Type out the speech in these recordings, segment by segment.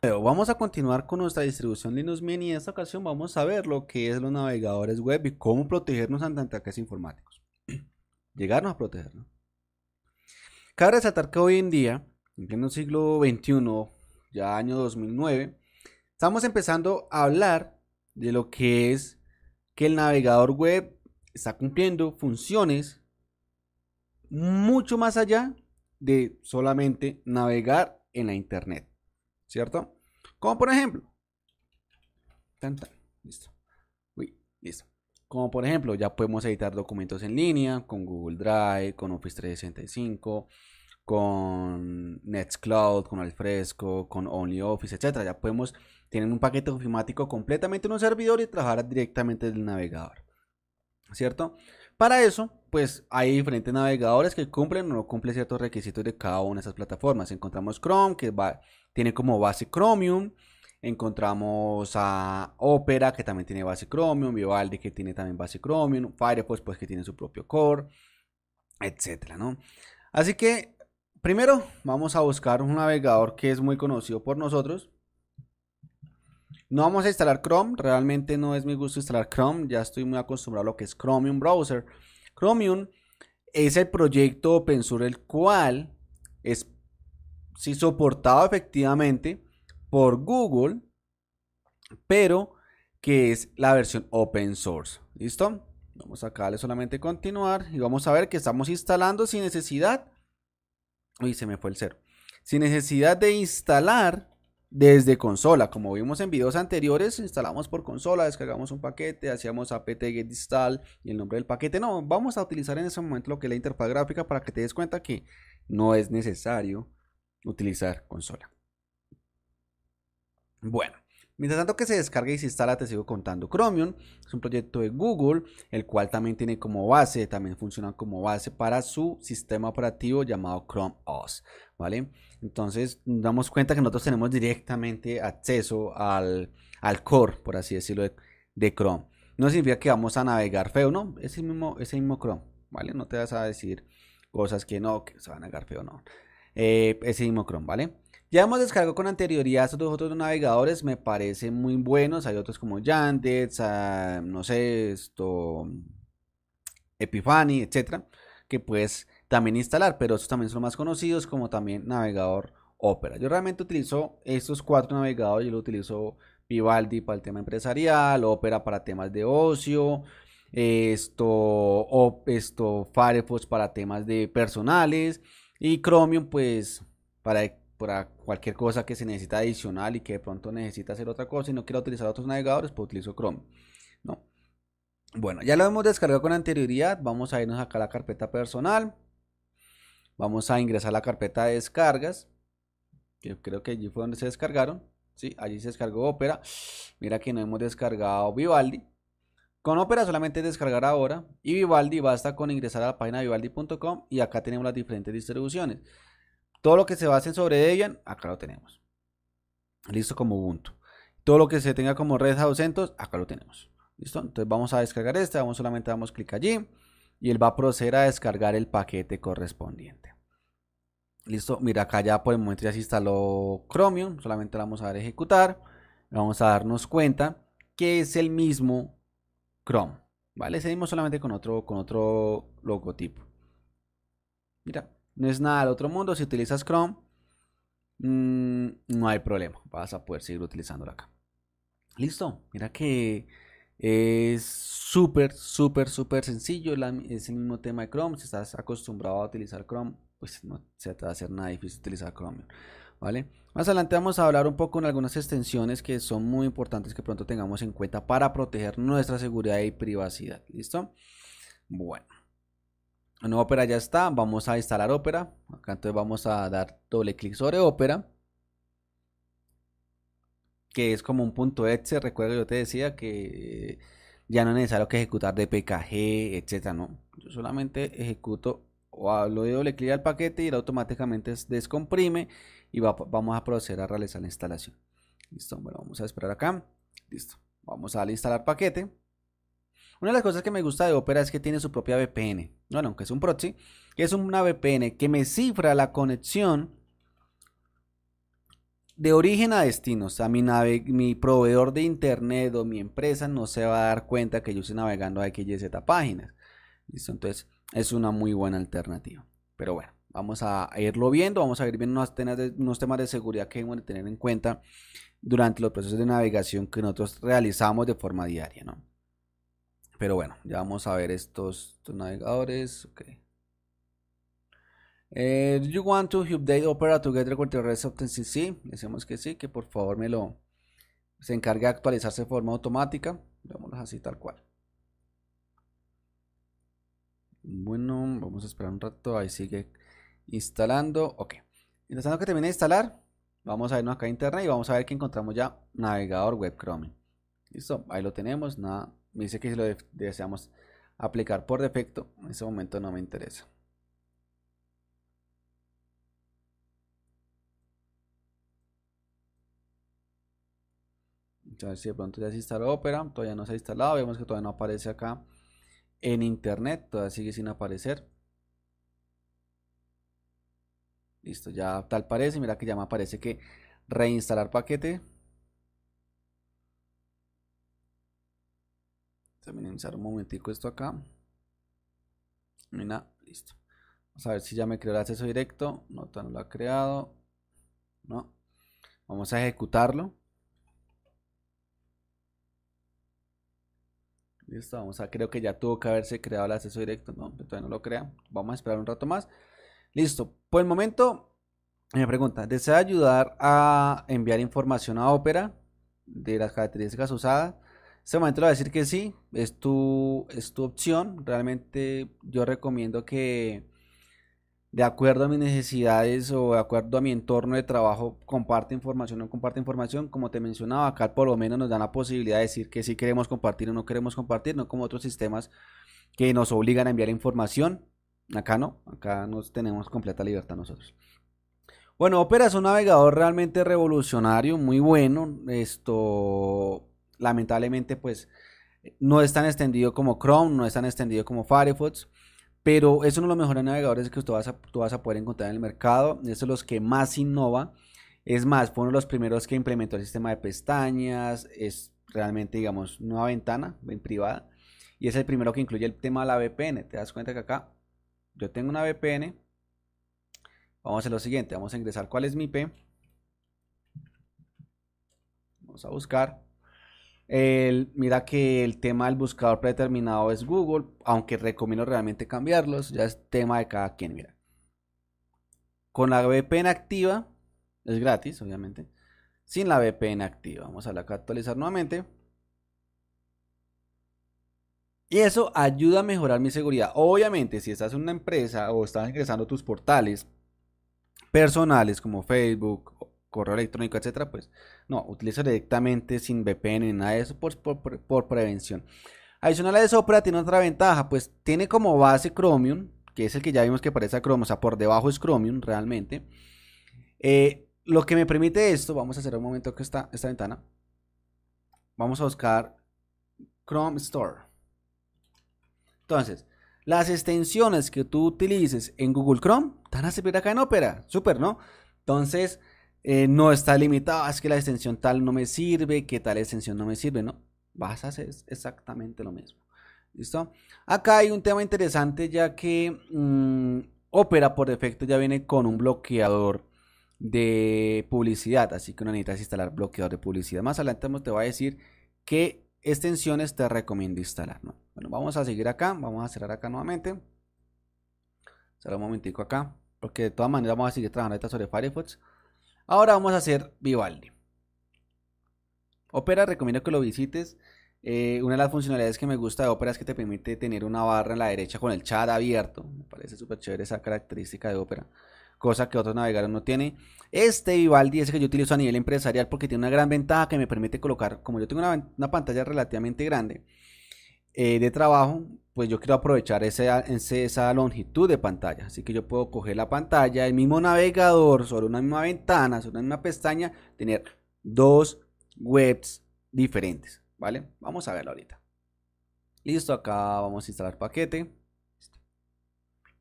Vamos a continuar con nuestra distribución Linux Mini. En esta ocasión vamos a ver lo que es los navegadores web y cómo protegernos ante ataques informáticos. Llegarnos a protegernos. Cabe resaltar que hoy en día, en el siglo XXI, ya año 2009, estamos empezando a hablar de lo que es que el navegador web está cumpliendo funciones mucho más allá de solamente navegar en la internet. ¿cierto? Como por ejemplo, listo. Uy, listo. Como por ejemplo, ya podemos editar documentos en línea con Google Drive, con Office 365, con Nextcloud, con Alfresco, con OnlyOffice, etc. Ya podemos tener un paquete ofimático completamente en un servidor y trabajar directamente del navegador. ¿Cierto? Para eso, pues hay diferentes navegadores que cumplen o no cumplen ciertos requisitos de cada una de esas plataformas. Encontramos Chrome, que va, tiene como base Chromium. Encontramos a Opera, que también tiene base Chromium, Vivaldi, que tiene también base Chromium, Firefox, pues que tiene su propio core, etcétera, ¿no? Así que primero vamos a buscar un navegador que es muy conocido por nosotros. No vamos a instalar Chrome, realmente no es mi gusto instalar Chrome, ya estoy muy acostumbrado a lo que es Chromium Browser. Chromium es el proyecto open source el cual es si soportado efectivamente por Google, pero que es la versión open source. ¿Listo? Vamos acá a darle solamente continuar y vamos a ver que estamos instalando sin necesidad. Uy, se me fue el cero. Sin necesidad de instalar desde consola. Como vimos en videos anteriores, instalamos por consola, descargamos un paquete, hacíamos apt get install y el nombre del paquete. No, vamos a utilizar en ese momento lo que es la interfaz gráfica para que te des cuenta que no es necesario utilizar consola. Bueno, mientras tanto que se descarga y se instala, te sigo contando. Chromium es un proyecto de Google, el cual también tiene como base, también funciona como base para su sistema operativo llamado Chrome OS, ¿vale? Entonces, nos damos cuenta que nosotros tenemos directamente acceso al, core, por así decirlo, de, Chrome. No significa que vamos a navegar feo, ¿no? el mismo, mismo Chrome, ¿vale? No te vas a decir cosas que no, que se van a navegar feo, no. Eh, ese mismo Chrome, ¿vale? Ya hemos descargado con anterioridad estos otros navegadores, me parecen muy buenos. Hay otros como Yandex, ah, no sé, esto, Epiphany, etcétera, que puedes también instalar, pero estos también son más conocidos, como también navegador Opera. Yo realmente utilizo estos cuatro navegadores, yo lo utilizo Vivaldi para el tema empresarial, Opera para temas de ocio, esto, esto Firefox para temas de personales y Chromium, pues, para, para cualquier cosa que se necesita adicional y que de pronto necesita hacer otra cosa y no quiera utilizar otros navegadores, pues utilizo Chrome. No. Bueno, ya lo hemos descargado con anterioridad. Vamos a irnos acá a la carpeta personal. Vamos a ingresar a la carpeta de descargas. yo creo que allí fue donde se descargaron. Sí, allí se descargó Opera. Mira que no hemos descargado Vivaldi. Con Opera solamente descargar ahora y Vivaldi basta con ingresar a la página vivaldi.com y acá tenemos las diferentes distribuciones. Todo lo que se base sobre Debian, acá lo tenemos. Listo como Ubuntu. Todo lo que se tenga como Red Hat 200, acá lo tenemos. Listo, entonces vamos a descargar este, vamos solamente damos clic allí y él va a proceder a descargar el paquete correspondiente. Listo, mira acá ya por el momento ya se instaló Chromium, solamente vamos a dar ejecutar. Vamos a darnos cuenta que es el mismo Chrome, ¿vale? Seguimos solamente con otro, con otro logotipo. Mira, no es nada del otro mundo. Si utilizas Chrome, mm, no hay problema. Vas a poder seguir utilizándolo acá. Listo, mira que es súper, súper, súper sencillo. es el mismo tema de Chrome. Si estás acostumbrado a utilizar Chrome, pues no se te va a hacer nada difícil utilizar Chrome. Más adelante vamos a hablar un poco en algunas extensiones que son muy importantes que pronto tengamos en cuenta para proteger nuestra seguridad y privacidad, ¿listo? Bueno. En Opera ya está, vamos a instalar Opera. Acá entonces vamos a dar doble clic sobre Opera. Que es como un punto exe, recuerda yo te decía que ya no es necesario que ejecutar DPKG, etcétera, no. Yo solamente ejecuto o hablo de doble clic al paquete y automáticamente automáticamente descomprime y vamos a proceder a realizar la instalación. Listo, bueno, vamos a esperar acá. Listo, vamos a instalar paquete. Una de las cosas que me gusta de Opera es que tiene su propia VPN. Bueno, aunque es un proxy, es una VPN que me cifra la conexión de origen a destino. O sea, mi, nave, mi proveedor de internet o mi empresa no se va a dar cuenta que yo estoy navegando a XYZ páginas. ¿Listo? Entonces, es una muy buena alternativa. Pero bueno vamos a irlo viendo, vamos a ir viendo unos temas de, seguridad que hay que tener en cuenta durante los procesos de navegación que nosotros realizamos de forma diaria, Pero bueno, ya vamos a ver estos, navegadores. Okay. Eh, do you want to update Opera together with the rest of the decimos que sí, que por favor me lo se encargue de actualizarse de forma automática. Vámonos así tal cual. Bueno, vamos a esperar un rato. Ahí sigue Instalando, ok. Mientras que termine de instalar, vamos a irnos acá a internet y vamos a ver que encontramos ya navegador web Chrome. Listo, ahí lo tenemos. Nada, me dice que si lo deseamos aplicar por defecto, en ese momento no me interesa. A ver si de pronto ya se instaló Opera, todavía no se ha instalado, vemos que todavía no aparece acá en internet, todavía sigue sin aparecer. Listo, ya tal parece. Mira que ya me aparece que reinstalar paquete. a un momentico esto acá. mira, listo. Vamos a ver si ya me creó el acceso directo. No, no lo ha creado. No. Vamos a ejecutarlo. Listo, vamos a, creo que ya tuvo que haberse creado el acceso directo, no, todavía no lo crea. Vamos a esperar un rato más. Listo. Por el momento, me eh, pregunta, ¿desea ayudar a enviar información a Opera de las características usadas? este momento le voy a decir que sí, es tu, es tu opción. Realmente yo recomiendo que de acuerdo a mis necesidades o de acuerdo a mi entorno de trabajo comparte información o no comparte información. Como te mencionaba, acá por lo menos nos dan la posibilidad de decir que sí queremos compartir o no queremos compartir, no como otros sistemas que nos obligan a enviar información. Acá no, acá nos tenemos completa libertad nosotros. Bueno, Opera es un navegador realmente revolucionario, muy bueno. Esto, lamentablemente, pues no es tan extendido como Chrome, no es tan extendido como Firefox, pero es uno de los mejores navegadores que tú vas a, tú vas a poder encontrar en el mercado. Es de los que más innova. Es más, fue uno de los primeros que implementó el sistema de pestañas. Es realmente, digamos, nueva ventana en privada. Y es el primero que incluye el tema de la VPN. Te das cuenta que acá yo tengo una VPN. Vamos a hacer lo siguiente, vamos a ingresar cuál es mi IP. Vamos a buscar. mira que el tema del buscador predeterminado es Google, aunque recomiendo realmente cambiarlos, ya es tema de cada quien, mira. Con la VPN activa, es gratis, obviamente. Sin la VPN activa, vamos a la actualizar nuevamente. Y eso ayuda a mejorar mi seguridad. Obviamente, si estás en una empresa o estás ingresando a tus portales personales como Facebook, correo electrónico, etc. pues no, utiliza directamente sin VPN ni nada de eso por, prevención. Adicional a eso, Opera tiene otra ventaja, pues tiene como base Chromium, que es el que ya vimos que parece a Chrome, o sea, por debajo es Chromium realmente. Eh, lo que me permite esto, vamos a hacer un momento que está esta ventana. Vamos a buscar Chrome Store. Entonces, las extensiones que tú utilices en Google Chrome están van a servir acá en Opera. Súper, ¿no? Entonces, eh, no está limitado. Ah, es que la extensión tal no me sirve, que tal extensión no me sirve, ¿no? Vas a hacer exactamente lo mismo. ¿Listo? Acá hay un tema interesante ya que mm, Opera por defecto ya viene con un bloqueador de publicidad. Así que no necesitas instalar bloqueador de publicidad. Más adelante te voy a decir que, extensiones te recomiendo instalar. Bueno, vamos a seguir acá, vamos a cerrar acá nuevamente. Cerrar un momentico acá, porque de todas maneras vamos a seguir trabajando sobre Firefox. Ahora vamos a hacer Vivaldi. Opera, recomiendo que lo visites. Eh, una de las funcionalidades que me gusta de Opera es que te permite tener una barra en la derecha con el chat abierto. Me parece súper chévere esa característica de Opera cosa que otros navegadores no tienen. Este Vivaldi es el que yo utilizo a nivel empresarial porque tiene una gran ventaja que me permite colocar, como yo tengo una, pantalla relativamente grande eh, de trabajo, pues yo quiero aprovechar esa longitud de pantalla. Así que yo puedo coger la pantalla, el mismo navegador, sobre una misma ventana, sobre una misma pestaña, tener dos webs diferentes. ¿Vale? Vamos a verlo ahorita. Listo, acá vamos a instalar paquete.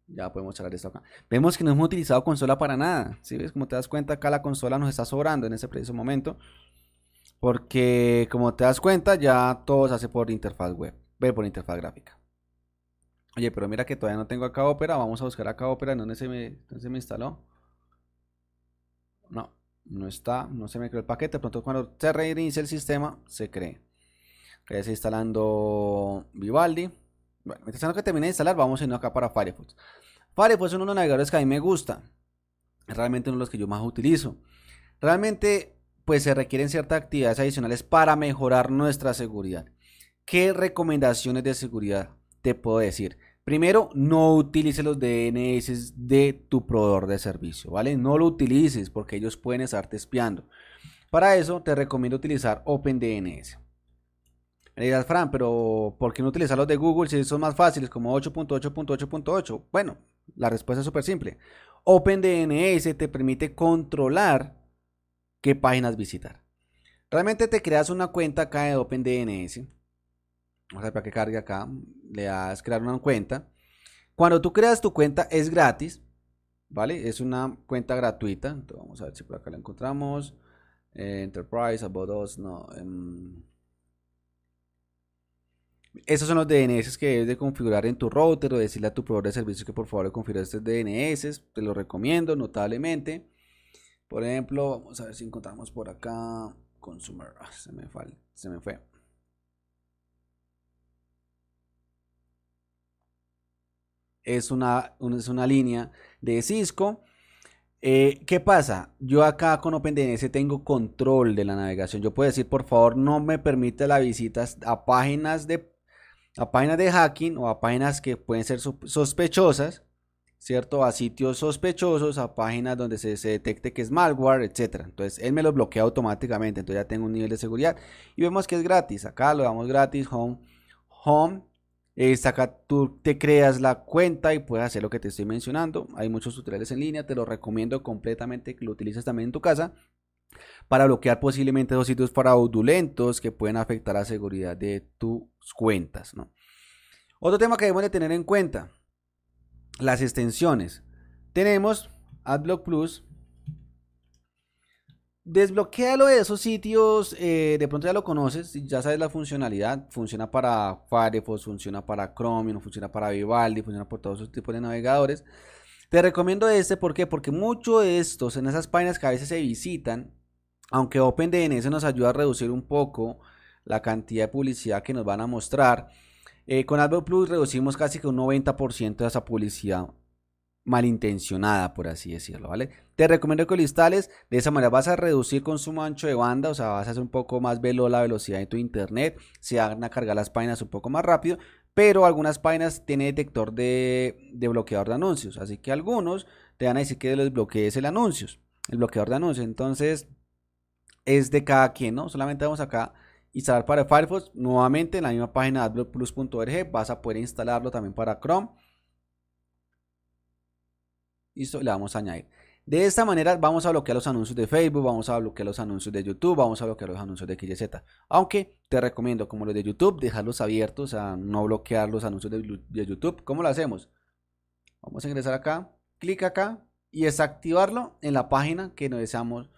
Ya podemos sacar esto acá. Vemos que no hemos utilizado consola para nada. si ves? Como te das cuenta, acá la consola nos está sobrando en ese preciso momento. Porque, como te das cuenta, ya todo se hace por interfaz web. Ve por interfaz gráfica. Oye, pero mira que todavía no tengo acá Opera. Vamos a buscar acá Opera. ¿En dónde se me, instaló? No, no está. No se me creó el paquete. Pronto cuando se reinicia el sistema, se cree. Que instalando Vivaldi. Bueno, mientras tanto que termine de instalar, vamos a irnos acá para Firefox. Firefox es uno de los navegadores que a mí me gusta. Realmente uno de los que yo más utilizo. Realmente, pues se requieren ciertas actividades adicionales para mejorar nuestra seguridad. ¿Qué recomendaciones de seguridad te puedo decir? Primero, no utilices los DNS de tu proveedor de servicio, ¿vale? No lo utilices porque ellos pueden estarte espiando. Para eso, te recomiendo utilizar OpenDNS. Me dirás, Fran, pero ¿por qué no utilizar los de Google si son más fáciles como 8.8.8.8? Bueno, la respuesta es súper simple. OpenDNS te permite controlar qué páginas visitar. Realmente te creas una cuenta acá de OpenDNS. Vamos a ver para que cargue acá. Le das crear una cuenta. Cuando tú creas tu cuenta es gratis. ¿Vale? Es una cuenta gratuita. Entonces vamos a ver si por acá la encontramos. Eh, Enterprise, About Us, no. Em, esos son los DNS que debes de configurar en tu router o decirle a tu proveedor de servicios que por favor le configure estos DNS. Te lo recomiendo notablemente. Por ejemplo, vamos a ver si encontramos por acá consumer. Ah, se, me fue, Es una, es una línea de Cisco. Eh, ¿Qué pasa? Yo acá con OpenDNS tengo control de la navegación. Yo puedo decir, por favor, no me permite la visita a páginas de a páginas de hacking o a páginas que pueden ser sospechosas, ¿cierto? A sitios sospechosos, a páginas donde se, detecte que es malware, etc. Entonces él me lo bloquea automáticamente, entonces ya tengo un nivel de seguridad y vemos que es gratis. Acá lo damos gratis, home, home. acá tú te creas la cuenta y puedes hacer lo que te estoy mencionando. Hay muchos tutoriales en línea, te lo recomiendo completamente que lo utilices también en tu casa para bloquear posiblemente esos sitios fraudulentos que pueden afectar la seguridad de tus cuentas. Otro tema que debemos de tener en cuenta, las extensiones. Tenemos AdBlock Plus. Desbloquealo de esos sitios, eh, de pronto ya lo conoces, ya sabes la funcionalidad, funciona para Firefox, funciona para Chromium, funciona para Vivaldi, funciona por todos esos tipos de navegadores. Te recomiendo este, ¿por qué? Porque muchos de estos, en esas páginas que a veces se visitan, aunque OpenDNS nos ayuda a reducir un poco la cantidad de publicidad que nos van a mostrar, eh, con AdBlock Plus reducimos casi que un 90% de esa publicidad malintencionada, por así decirlo, Te recomiendo que lo instales, de esa manera vas a reducir consumo ancho de banda, o sea, vas a hacer un poco más velo la velocidad de tu internet, se van a cargar las páginas un poco más rápido, pero algunas páginas tienen detector de, bloqueador de anuncios, así que algunos te van a decir que les el anuncios, el bloqueador de anuncios, entonces es de cada quien, ¿no? Solamente vamos acá instalar para Firefox, nuevamente en la misma página .org vas a poder instalarlo también para Chrome. Listo, le vamos a añadir. De esta manera vamos a bloquear los anuncios de Facebook, vamos a bloquear los anuncios de YouTube, vamos a bloquear los anuncios de XYZ. Aunque te recomiendo, como los de YouTube, dejarlos abiertos, a no bloquear los anuncios de, YouTube. ¿Cómo lo hacemos? Vamos a ingresar acá, clic acá y desactivarlo en la página que nos deseamos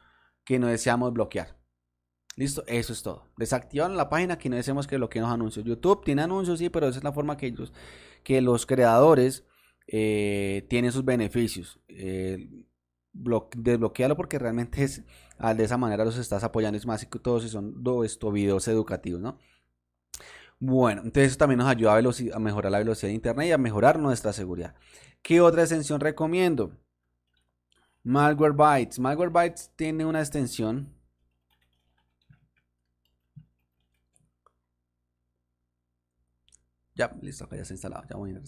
que no deseamos bloquear. Listo, eso es todo. Desactivan la página que no deseamos que bloqueen los anuncios. YouTube tiene anuncios, sí, pero esa es la forma que ellos, que los creadores eh, tienen sus beneficios. Eh, desbloquealo porque realmente es de esa manera los estás apoyando. Es más que todos son todo videos educativos, ¿no? Bueno, entonces eso también nos ayuda a, a mejorar la velocidad de internet y a mejorar nuestra seguridad. ¿Qué otra extensión recomiendo? Malwarebytes. Malwarebytes tiene una extensión. Ya, listo, instalado. Ya voy a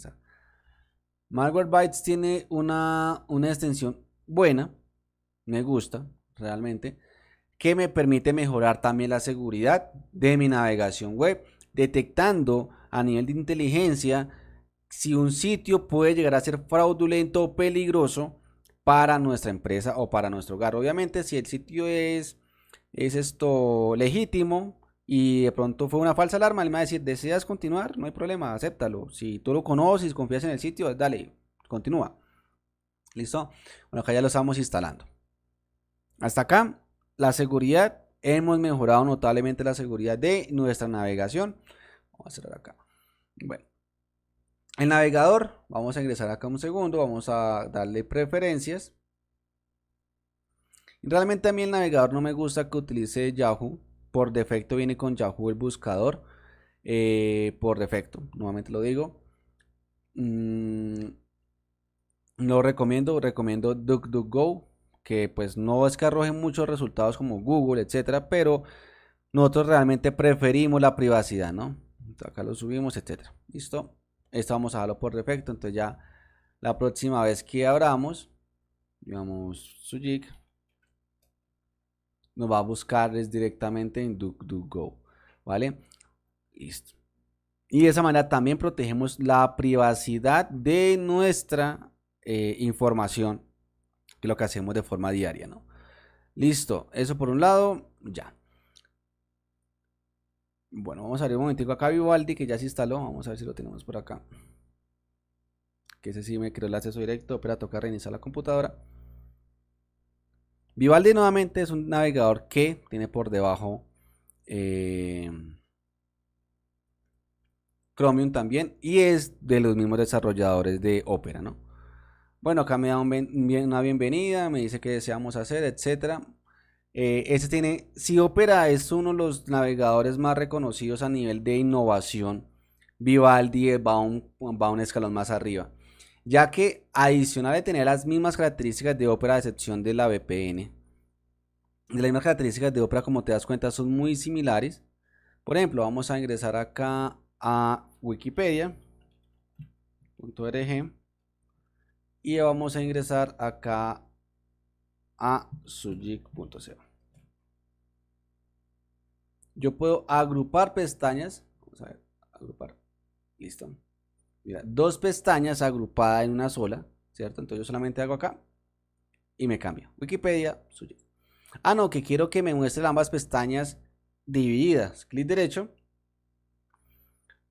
Malwarebytes tiene una extensión buena. Me gusta, realmente. Que me permite mejorar también la seguridad de mi navegación web. Detectando a nivel de inteligencia si un sitio puede llegar a ser fraudulento o peligroso para nuestra empresa o para nuestro hogar. Obviamente, si el sitio es, es esto legítimo y de pronto fue una falsa alarma, le va a decir, ¿deseas continuar? No hay problema, acéptalo. Si tú lo conoces, confías en el sitio, dale, continúa. ¿Listo? Bueno, acá ya lo estamos instalando. Hasta acá, la seguridad. Hemos mejorado notablemente la seguridad de nuestra navegación. Vamos a cerrar acá. Bueno. El navegador, vamos a ingresar acá un segundo, vamos a darle preferencias. Realmente a mí el navegador no me gusta que utilice Yahoo. Por defecto viene con Yahoo el buscador. Eh, por defecto, nuevamente lo digo. no mm, lo recomiendo, recomiendo DuckDuckGo, que pues no es que arroje muchos resultados como Google, etcétera, pero nosotros realmente preferimos la privacidad, ¿no? acá lo subimos, etcétera. Listo. Esto vamos a darlo por defecto. Entonces ya la próxima vez que abramos, digamos, Sujik, nos va a buscar directamente en go, ¿Vale? Listo. Y de esa manera también protegemos la privacidad de nuestra eh, información, que es lo que hacemos de forma diaria, ¿no? Listo, eso por un lado, ya. Bueno, vamos a abrir un momentico acá Vivaldi, que ya se instaló. Vamos a ver si lo tenemos por acá. Que ese sí me creó el acceso directo, pero toca reiniciar la computadora. Vivaldi nuevamente es un navegador que tiene por debajo eh, Chromium también y es de los mismos desarrolladores de Opera, ¿no? Bueno, acá me da una bienvenida, me dice que deseamos hacer, etcétera este tiene, si Opera es uno de los navegadores más reconocidos a nivel de innovación, Vivaldi va un, un escalón más arriba, ya que adicional de tener las mismas características de Opera a excepción de la VPN, las mismas características de Opera como te das cuenta son muy similares. Por ejemplo, vamos a ingresar acá a wikipedia.org y vamos a ingresar acá a cero. Yo puedo agrupar pestañas. Vamos a ver, agrupar. Listo. Mira, dos pestañas agrupadas en una sola, ¿cierto? Entonces yo solamente hago acá y me cambio. Wikipedia, suyo. Ah, no, que quiero que me muestre ambas pestañas divididas. Clic derecho.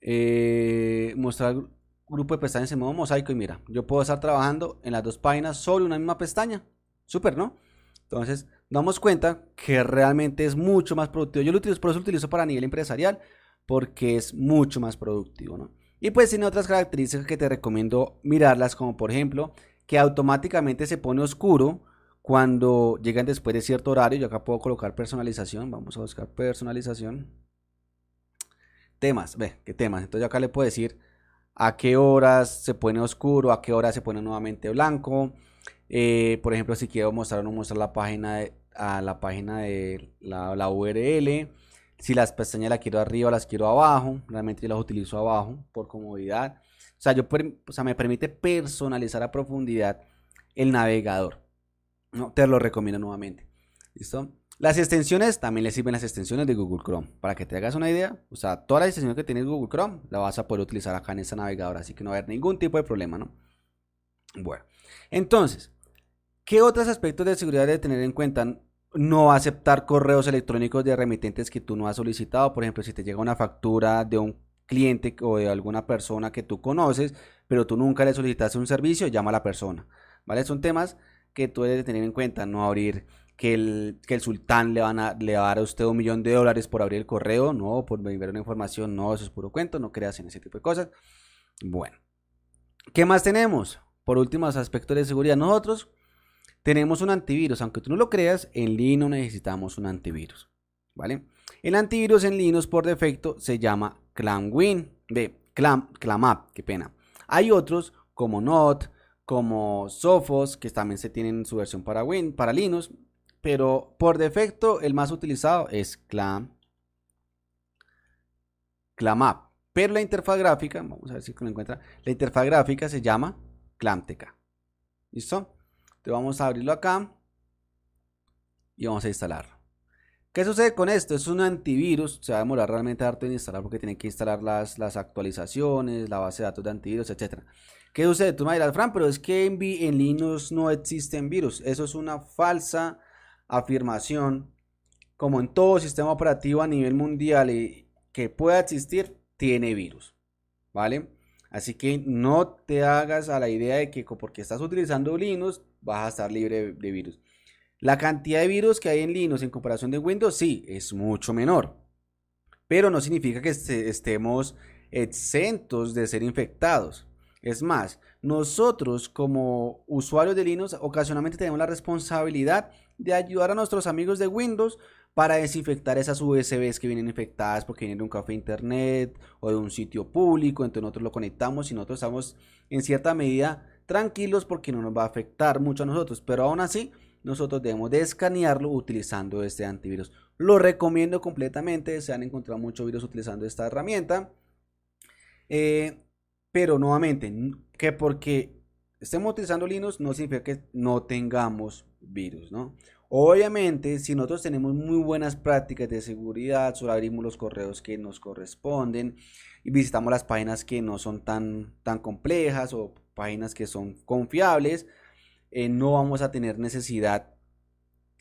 Eh, mostrar grupo de pestañas en modo mosaico y mira, yo puedo estar trabajando en las dos páginas sobre una misma pestaña super ¿no? Entonces, damos cuenta que realmente es mucho más productivo. Yo lo utilizo, por eso lo utilizo para nivel empresarial, porque es mucho más productivo, ¿no? Y pues tiene otras características que te recomiendo mirarlas, como por ejemplo, que automáticamente se pone oscuro cuando llegan después de cierto horario. Yo acá puedo colocar personalización, vamos a buscar personalización. Temas, ve, qué temas. Entonces yo acá le puedo decir a qué horas se pone oscuro, a qué horas se pone nuevamente blanco, eh, por ejemplo, si quiero mostrar o no mostrar la página de, a la página de la, URL. Si las pestañas las quiero arriba, las quiero abajo. Realmente yo las utilizo abajo por comodidad. O sea, yo, me permite personalizar a profundidad el navegador. No, te lo recomiendo nuevamente. ¿Listo? Las extensiones, también le sirven las extensiones de Google Chrome. Para que te hagas una idea, o sea, toda la extensión que tienes Google Chrome la vas a poder utilizar acá en este navegador. Así que no va a haber ningún tipo de problema, ¿no? Bueno, entonces, ¿Qué otros aspectos de seguridad de tener en cuenta? No aceptar correos electrónicos de remitentes que tú no has solicitado. Por ejemplo, si te llega una factura de un cliente o de alguna persona que tú conoces, pero tú nunca le solicitaste un servicio, llama a la persona. ¿Vale? Son temas que tú debes tener en cuenta, no abrir que el, sultán le, van a, va a dar a usted un millón de dólares por abrir el correo, no, por ver una información, no, eso es puro cuento, no creas en ese tipo de cosas. Bueno, ¿qué más tenemos? Por último, los aspectos de seguridad. Nosotros tenemos un antivirus, aunque tú no lo creas, en Linux necesitamos un antivirus, ¿vale? El antivirus en Linux por defecto se llama ClamWin, de Clam, ClamApp, qué pena. Hay otros como Not, como Sophos, que también se tienen su versión para, Win, para Linux, pero por defecto el más utilizado es Clam, ClamApp. Pero la interfaz gráfica, vamos a ver si lo encuentra, la interfaz gráfica se llama ClamTK. ¿Listo? Entonces vamos a abrirlo acá y vamos a instalar. ¿Qué sucede con esto? Es un antivirus, se va a demorar realmente harto de instalar porque tiene que instalar las, actualizaciones, la base de datos de antivirus, etc. ¿Qué sucede? Tú me dirás, Fran, pero es que en, Linux no existen virus. Eso es una falsa afirmación. Como en todo sistema operativo a nivel mundial eh, que pueda existir, tiene virus. ¿Vale? Así que no te hagas a la idea de que porque estás utilizando Linux vas a estar libre de virus. La cantidad de virus que hay en Linux en comparación de Windows, sí, es mucho menor. Pero no significa que este, estemos exentos de ser infectados. Es más, nosotros como usuarios de Linux ocasionalmente tenemos la responsabilidad de ayudar a nuestros amigos de Windows para desinfectar esas USBs que vienen infectadas porque vienen de un café internet o de un sitio público. Entonces nosotros lo conectamos y nosotros estamos en cierta medida tranquilos porque no nos va a afectar mucho a nosotros. Pero aún así, nosotros debemos de escanearlo utilizando este antivirus. Lo recomiendo completamente. Se han encontrado muchos virus utilizando esta herramienta. Eh, pero nuevamente, que porque estemos utilizando Linux no significa que no tengamos virus, ¿no? Obviamente, si nosotros tenemos muy buenas prácticas de seguridad, solo abrimos los correos que nos corresponden y visitamos las páginas que no son tan, tan complejas o páginas que son confiables, eh, no vamos a tener necesidad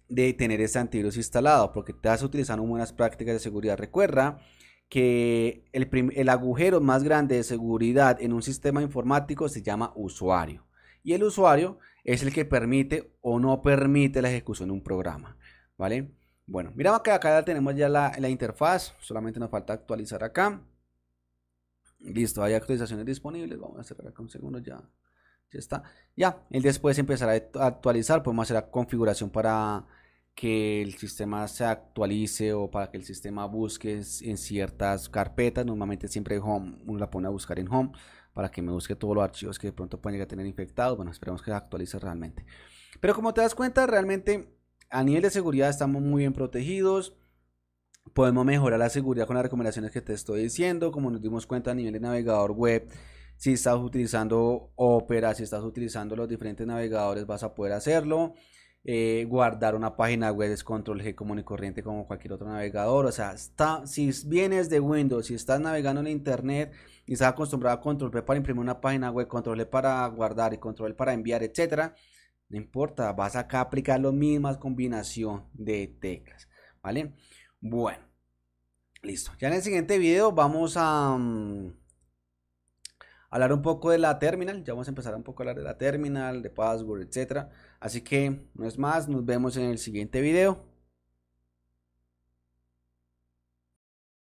de tener ese antivirus instalado porque estás utilizando buenas prácticas de seguridad. Recuerda que el agujero más grande de seguridad en un sistema informático se llama usuario y el usuario es el que permite o no permite la ejecución de un programa, ¿vale? Bueno, miramos que acá tenemos ya la, interfaz, solamente nos falta actualizar acá. Listo, hay actualizaciones disponibles, vamos a cerrar acá un segundo ya. Ya está. Ya, él después empezará a actualizar, podemos hacer la configuración para que el sistema se actualice o para que el sistema busque en ciertas carpetas. Normalmente siempre home, uno la pone a buscar en home para que me busque todos los archivos que de pronto pueden llegar a tener infectados. Bueno, esperemos que se actualice realmente. Pero como te das cuenta, realmente a nivel de seguridad estamos muy bien protegidos. Podemos mejorar la seguridad con las recomendaciones que te estoy diciendo. Como nos dimos cuenta a nivel de navegador web, si estás utilizando Opera, si estás utilizando los diferentes navegadores, vas a poder hacerlo. Eh, guardar una página web es control G común y corriente como cualquier otro navegador. O sea, si vienes de Windows, si estás navegando en Internet, y estaba acostumbrado a control p para imprimir una página web, control para guardar y control para enviar, etcétera, no importa, vas acá a aplicar la misma combinación de teclas, ¿vale? Bueno, listo. Ya en el siguiente video vamos a mm, hablar un poco de la terminal, ya vamos a empezar un poco a hablar de la terminal, de password, etcétera. Así que, no es más, nos vemos en el siguiente video.